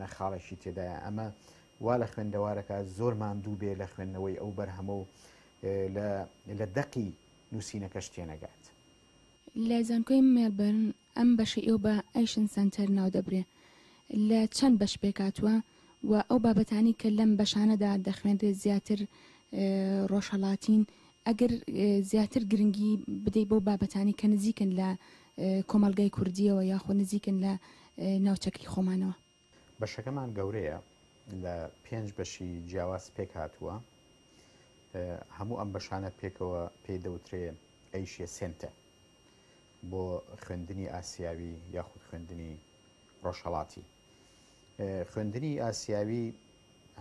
نەخاڵێکی تێدایە ئەمە وا لە خوێندەوارەکە زۆر ماندوو بێ لە خوێندنەوەی ئەو بەرهەمە و لە دەقی نووسینەکە شتێنەگات لە زانکۆی مێلبرن ئەم بەشی ئێوە بە ئەیشن سنتەر ناو دەبرێ لە چەند بەش پێکاتوە و ئەو بابەتانی کە لەم بەشانەدا دەخوێندرێت زیاتر ڕۆژهڵاتین ئەگەر زیاتر گرنگی بدەیت بۆ بابەتانی کە نزیکن لە کۆمەلگای کوردیەوە یاخۆ نزیکن لە ناوچەکی خۆمانەوە بەشەکەمان گەورەیە لە پێنج بەشی جیاواز پێک هاتووە هەموو ئەم بەشانە پێکەوە پێدەوترێ ئەیشە سنتە بۆ خوێندنی ئاسیاوی یاخود خوێندنی ڕۆژهڵاتی خوێندنی ئاسیاوی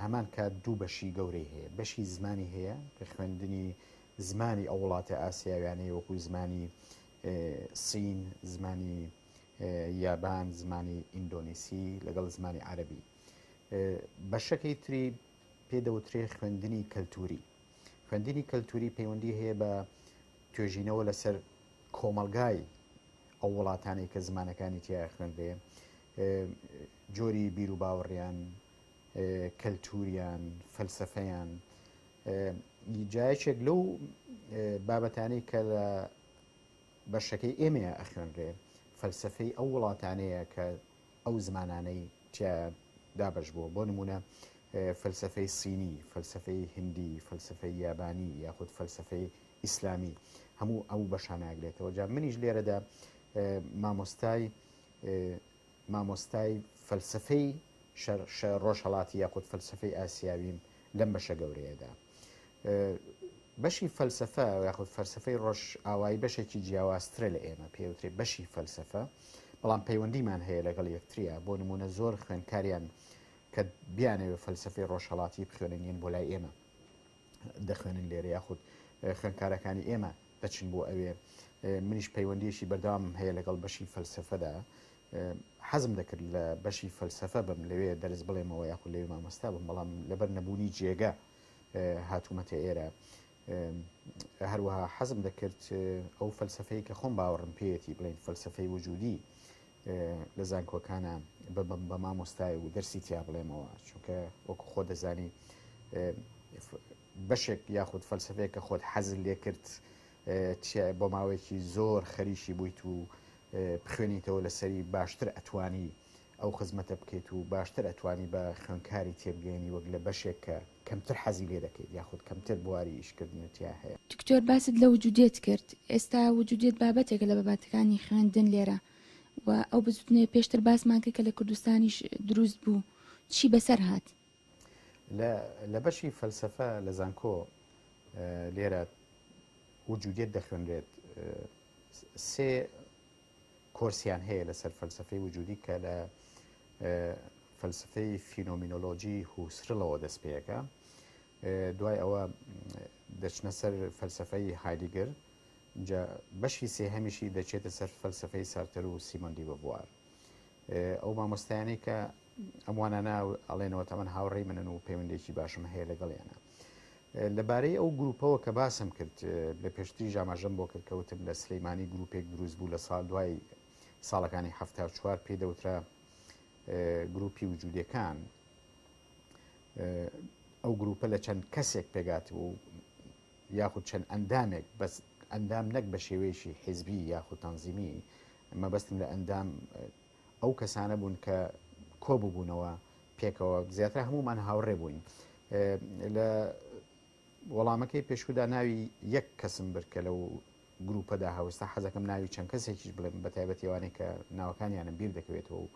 هەمان کات دوو بەشی گەورەی هەیە بەشی زمانی هەیە کە خوێندنی زمانی ئەو وڵاتە ئاسیاویانەیە وەکو زمانی سین زمانی یابان زمانی ئیندۆنیسی لەگەڵ زمانی عربی بە شەکەی تری پێدەوترێ خوێندنی کەلتوری خوێندنی کەلتوری پەیوەندی هەیە بە توێژینەوە لەسەر کۆمەلگای ئەو وڵاتانی کە زمانەکانی تیا خوێندێ جۆری بیر و باوەڕیان کەلتوریان فەلسفەیان جایەکێک لەو بابەتانی کە لە بەشەکەی ئێمەیە ئەخوێنرێت فەلسفەی ئەو وڵاتانەیە کە ئەو زمانانەی دابش بووە بۆ نمونە فەلسفەی سینی فەلسفەی هندی فەلسفەی یابانی یاخود فەلسفەی ئیسلامی هەموو ئەو بەشاناگرێتەوە جا منیش لێرەدا مامۆستای مامۆستای فەلسفەی ڕۆژهڵاتی یاخود فەلسفەی ئاسیاویم لەم بەشە گەورەیەدا بەشی فەلسفە یاخود فەرسەفەی ڕۆژ ئاوایی بەشێکی جیاوازترە لە ئێمە پێوترێت بەشی فەلسفە بەڵام پەیوەندیمان هەیە لەگەڵ یەکتریە بۆ نمونە زۆر خوێنکاریان کە بیانەوێت فەلسفەی ڕۆژهڵاتی بخوێنین بۆ لای ئێمە دەخوێنن لێرە یاخود خوێنکارەکانی ئێمە دەچین بۆ ئەوێ منیش پەیوەندیشی بەردام هەیە لەگەڵ بەشی فەلسفەدا حەزم دەکرد لە بەشی فەلسفە بم لەوێ دەرز بڵێمەوە یاخود لەوێ مامەستا بم بەڵام لەبەر نەبوونی جێگە هاتوومەتە ئێرە. هەروەها حەزم دەکرد ئەو فەلسفەیە کە خۆم باوەڕم پێێتی بڵین فەلسفەی وجودی لە زانکۆکانە بە مامۆستای و دەرسی تیا بڵێمەوە چونکە وەکو خۆ دەزانی بەشێک یاخود فەلسفەیە کە خۆت حەزل لێ کرد بۆ ماوەیەکی زۆر خەریشی بوویت و بخوێنیتەوە لەسەری باشتر ئەتوانی ئەو خزمەتە بکەیت و باشتر ئەتوانی بە خوێنکاری تێبگەینی وەک لە بەشێک کە کەمتر حەزی لێ دەکەیت یاخود کەمتر بواری ئیشکردنتیا هەیە دکتۆر باست لە وجودێت کرد ئێستا وجودێت بابەتێکە لە بەباتەکانی خوێندن لێرە و ئەو بزودنێ پێشتر باسمانکە کە لە کوردستانیش دروست بوو چی بەسەر هات لە بەشی فەلسفە لە زانکۆ لێرە وجودێت دەخوێنرێت سێ کۆرسیان هەیە لەسەر فەلسفەی وجودی کە لە فەلسفەی فینۆمینۆلۆژی هوسرلەوە دەستپێەکە دوای ئەوە دەچنە سەر فەلسفەی هایدیگر بەشی سێهەمیشی دەچێتە سەر فەلسفەی سارتەر و سیمەندی بەبوار ئەو مامۆستایانی کە ئەموانە ناو ئەڵێنەوە تەمەەن هاوڕێی منن و پەیوەندێکی باشم هەیە لەگەڵیانە لەبارەی ئەو گروپەوە کە باسم کرد لە پێشتی ژاماژەم بۆ کردکەوتم لە سلەیمانی گروپێک دروست بوو لە ساڵ دوای ساڵەکانی هەفتا چوار پێ دەوترا گروپی وجودەکان ئەو گروپە لە چەند کەسێک پێگات و یاخود چەند ئەندامێک بەس ئەندام نەک بە شێوێشی حزبی یاخود تەنزیمی مەبەستم لە ئەندام ئەو کەسانە بوون کە کۆببوونەوە پێکەوە زیاتر هەمومان هاوڕێ بووین لە وەڵامەکەی پێشودا ناوی یەک کەسم برکە لەو گروپەدا هەوستا حەزەکەم ناوی چەند کەسێکیش بڵێم بە تایبەتیوانێک کە ناوەکانیانە بیر دەکەوێتەوە و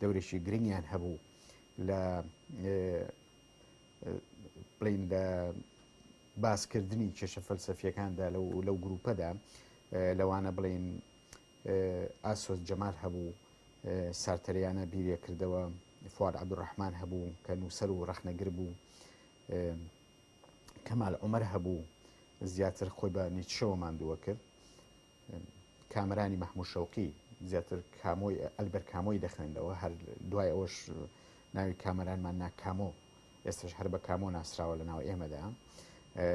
دەورێکی گرنگیان هەبوو لە بڵین لە باسکردنی کێشە فەلسەفیەکاندا لەو لەو گروپەدا لەوانە بڵین ئاسۆس جەمال هەبوو سارتەریانە بیرە کردەوە فوار عبدوڕحمان هەبوو کە نووسەر و ڕەخنەگر بوو کەمال عمر هەبوو زیاتر خۆی بە نیچەوە مادووە کرد کامرانی مەحموشەوقی زیاتر کامۆی ئەلبەر کامۆی دەخێنەوە هەر دوای ئەوش ناوی کامەرانمان ناکامۆ ئێستش هەر بە کامۆ ناسراوە لە ناو ئێمەدا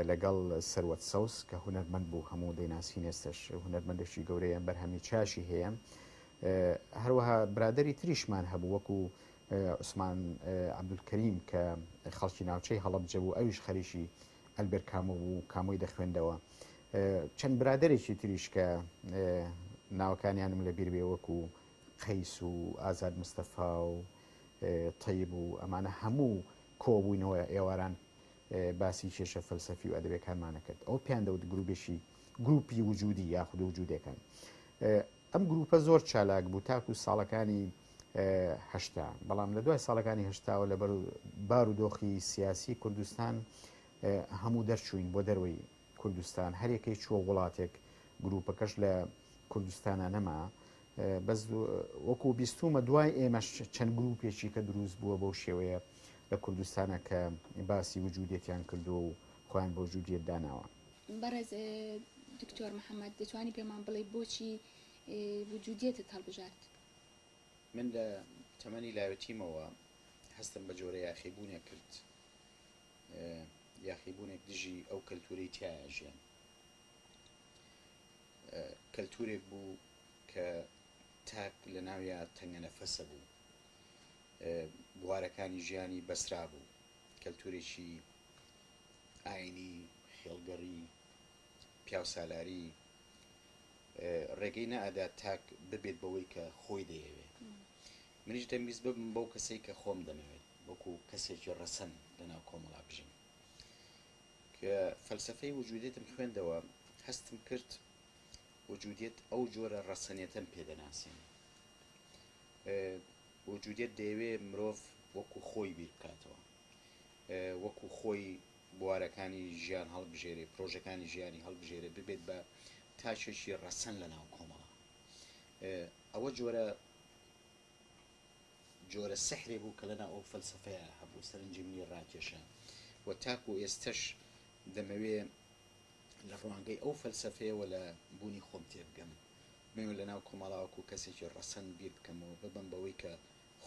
لەگەڵ سەروەت سەوس کە هوەرمەند بوو هەموو دەیناسی نێستش هوەرمەندێکی گەورەیە بەرهەمی چاشی هەیە هەروەها برادری تریشمان هەبوو وەکو عوسمان عبدولکەریم کە خەڵکی ناوچەی هەڵبجە بوو ئەویش خەریشی ئەلبەر کامە بوو کامۆی دەخوێندەوە چەند برادێکی تریش کە ناوەکانیانم لە بیربێ وەکو قەیس و ئازاد مستەفا و تەیب و ئەمانە هەموو کۆبووینەوە ئێواران باسی کێشە فەلسەفی و ئەدەبێکانمانەکرد ئەو پیان دەوت گروپێکی گروپی وجودی یاخود وجودەکان ئەم گروپە زۆر چالاک بوو تاکو ساڵەکانی هشتا بەڵام لە دوای ساڵەکانی هشتاوە لە بار و دۆخی سیاسی کوردستان هەموو دەرچوین بۆ دەروی کوردستان هەرێکی چوە وڵاتێک گروپەکەش لە کوردستانە نەما بەس وەکو بیستومە دوای ئێمەش چەند گروپێکی کە دروست بووە بەو شێوەیە لە کوردستانە کە باسی وجودێتیان کردو و خۆیان بۆ جوودێت داناوە بەڕێز دکتۆر محەممەد دەتوانی پێمان بڵێ بۆچی وجودێتت هەڵبژات من لە تەمەنی لاوەتیمەوە هەستم بە جۆرە یاخیبوونیە کرد یاخیبوونێک دژی ئەو کەلتوری تایە ژیان کەلتورێک بوو کە تاک لە ناویا تەنگە نەفەسە بوو بوارەکانی ژیانی بەسرا بوو کەلتورێکی ئاینی خێڵگەڕی پیاوسالاری ڕێگەی نەئادا تاک ببێت بەوەی کە خۆی دەیەوێت منیش دەمویست ببم بەو کەسەی کە خۆم دەمەوێت وەکو کەسێکی ڕەسەن لەناو کۆمەڵا بژین فەلسفەی وجودێتم خوێندەوە هەستم کرد وجودێت ئەو جۆرە ڕەسەنێتم پێدەناسیێن وجودێت دەیەوێ مرۆڤ وەکو خۆی بیر بکاتەوە وەکو خۆی بوارەکانی ژیان هەڵبژێرێ پرۆژەکانی ژیانی هەڵبژێرە ببێت بە تاشێکی ڕەسەن لە ناو کۆمەڵە ئەوە جۆرە جۆرە سەحرێ بوو کە لەنا ئەو فەلسفەیە هەبوو سەرنجی منی ڕاکێشە و تاکو ئێستش دەمەوێت لە ڕوانگەی ئەو فەلسفەیەوە لە بوونی خۆم تێ بگەم مێوە لە ناو کۆمەڵاوکو کەسێکی ڕەسەن بیر بکەمەوە ببم بەوەی کە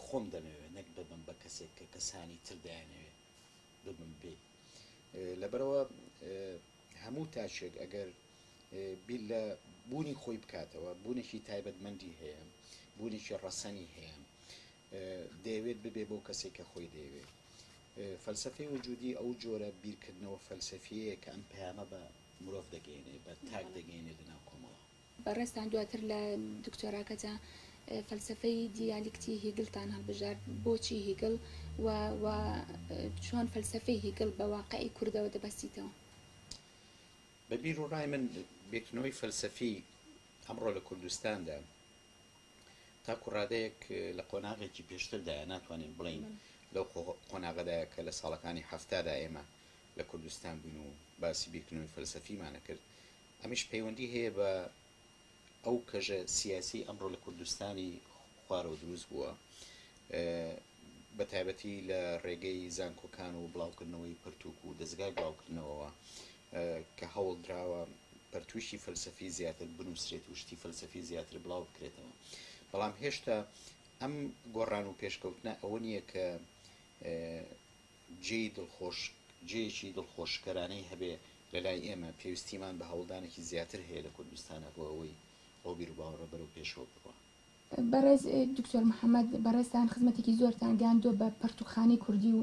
خۆم دەمەوێت نەک ببم بە کەسێک کە کەسانی تردایانەوێت ببم بێ لەبەرەوە هەموو تاچێک ئەگەر بیر لە بوونی خۆی بکاتەوە بوونێکی تایبەتمەندی هەیە بوونیی ڕەسەنی هەیە دەیەوێت ببێ بۆ کەسێک کە خۆی دەیەوێت فەلسفی وجودی ئەو جۆرە بیرکردنەوە فەلسفیەیە کە ئەم پامە بە مرۆڤ دەگەێنێ بە تاک دەگەێنێ لەناو کۆمەوە بەڕێستان دواتر لە دکتۆراکەدا فەلسفەی دیالکتی هیگلتان هەڵبژار بۆچی هیگل و چۆن فەلسفەی هیگل بە واقعی کوردەوە دەبەستیتەوە بەبییر و ڕای من بێتنەوەی فەلسفی ئەمڕۆ لە کوردستاندا تا کوڕادەیەک لە قۆناغێکی پێشتردا ناتوانین بڵین. لەو قۆناغەدایە کە لە ساڵەکانی هەفتادا ئێمە لە کوردستان بوون و باسی بیکننووی فلسفیمانە کرد ئەمیش پەیوەندی هەیە بە ئەو کەژە سیاسی ئەمڕۆ لە کوردستانی خوارە و دروست بووە بە تایبەتی لە ڕێگەی زانکۆکان و بڵاوکردنەوەی پرتوک و دەستگای بڵاوکردنەوەەوە کە هەوڵ درراوە پەرتوشی فلسفی زیاتر بنووسێت وشتی فلسفی زیاتر بڵاو بکرێتەوە بەڵام هێشتا ئەم گۆڕان و پێشکەوتنە ئەوە نییە کە جێ دڵخۆش جێکی دڵخۆشکەرانەی هەبێ لە لای ئێمە پێویستیمان بە هەوڵدانێکی زیاتر هەیە لە کوردستانە بۆ ئەوەی ئەو بیر باوەڕە بەرەو پێشەوە بڕوە بەڕێز دکتۆر محەممەد بەڕێستان خزمەتێکی زۆرتان گاندۆ بە پرتوخانی کوردی و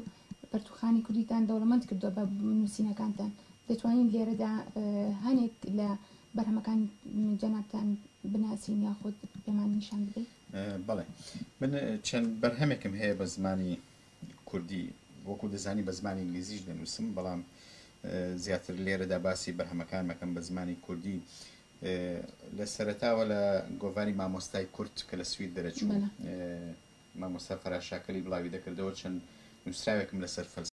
پرتوخانی کوردیتان دەوڵەمەند کردو بە نووسینەکانتان دەتوانین لێرەدا هەنێک لە بەرهەمەکان جەنابان بناسیین یا خۆت پێمان نیشان بدەیت بڵێ من چەند بەرهەمێکم هەیە بە زمانی کوردی وەکو دەزانی بە زمانی ئنگلیزیش دەنووسم بەڵام زیاتر لێرەدا باسی بەرهەمەکان مەکەم بە زمانی کوردی لە سەرتاوە لە گۆڤانی مامۆستای کورت کە لە سوید دەرەچوو مامۆستا فەراشاکەلی بڵاوی دەکردەوە چەند نووسراوێکم لەسەر فەل